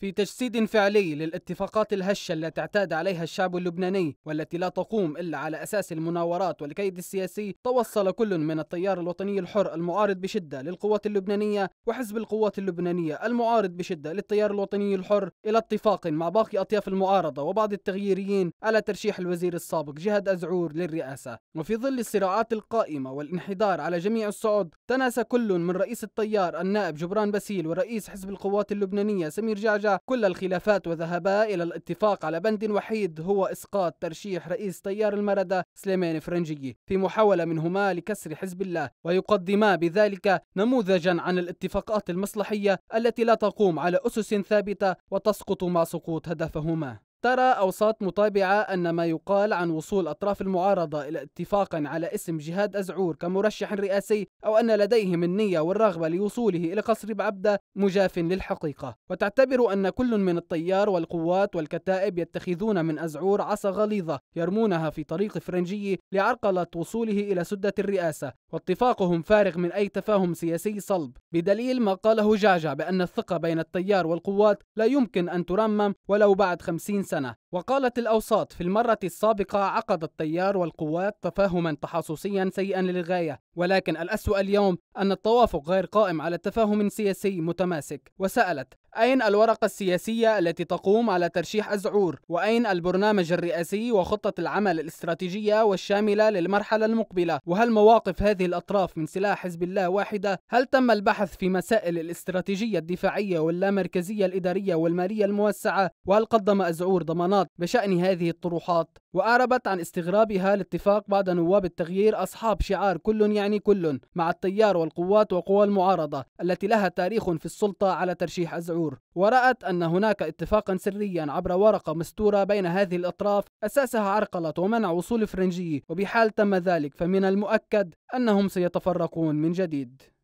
في تجسيد فعلي للاتفاقات الهشة التي اعتاد عليها الشعب اللبناني والتي لا تقوم إلا على أساس المناورات والكيد السياسي توصل كل من التيار الوطني الحر المعارض بشدة للقوات اللبنانية وحزب القوات اللبنانية المعارض بشدة للتيار الوطني الحر إلى اتفاق مع باقي أطياف المعارضة وبعض التغييريين على ترشيح الوزير السابق جهاد أزعور للرئاسة وفي ظل الصراعات القائمة والانحدار على جميع الصعود تناسى كل من رئيس التيار النائب جبران باسيل ورئيس حزب القوات اللبنانية سمير جعجع كل الخلافات وذهبا إلى الاتفاق على بند وحيد هو إسقاط ترشيح رئيس تيار المردة سليمان فرنجي في محاولة منهما لكسر حزب الله ويقدما بذلك نموذجا عن الاتفاقات المصلحية التي لا تقوم على أسس ثابتة وتسقط مع سقوط هدفهما ترى أوساط متابعة أن ما يقال عن وصول أطراف المعارضة إلى اتفاق على اسم جهاد أزعور كمرشح رئاسي أو أن لديهم النية والرغبة لوصوله إلى قصر بعبدة مجاف للحقيقة وتعتبر أن كل من الطيار والقوات والكتائب يتخذون من أزعور عصا غليظة يرمونها في طريق فرنجي لعرقلة وصوله إلى سدة الرئاسة واتفاقهم فارغ من أي تفاهم سياسي صلب بدليل ما قاله جعجع بأن الثقة بين التيار والقوات لا يمكن أن ترمم ولو بعد خمسين insana وقالت الأوساط في المرة السابقة عقد التيار والقوات تفاهما تحاصصيا سيئا للغاية ولكن الأسوأ اليوم أن التوافق غير قائم على تفاهم سياسي متماسك وسألت أين الورقة السياسية التي تقوم على ترشيح أزعور وأين البرنامج الرئاسي وخطة العمل الاستراتيجية والشاملة للمرحلة المقبلة وهل مواقف هذه الأطراف من سلاح حزب الله واحدة هل تم البحث في مسائل الاستراتيجية الدفاعية واللامركزية الإدارية والمالية الموسعة وهل قدم أزعور ضمانات الصمات بشأن هذه الطروحات وأعربت عن استغرابها الاتفاق بعد نواب التغيير أصحاب شعار كل يعني كل مع التيار والقوات وقوى المعارضة التي لها تاريخ في السلطة على ترشيح أزعور ورأت أن هناك اتفاقا سريا عبر ورقة مستورة بين هذه الأطراف أساسها عرقلة ومنع وصول فرنجي وبحال تم ذلك فمن المؤكد أنهم سيتفرقون من جديد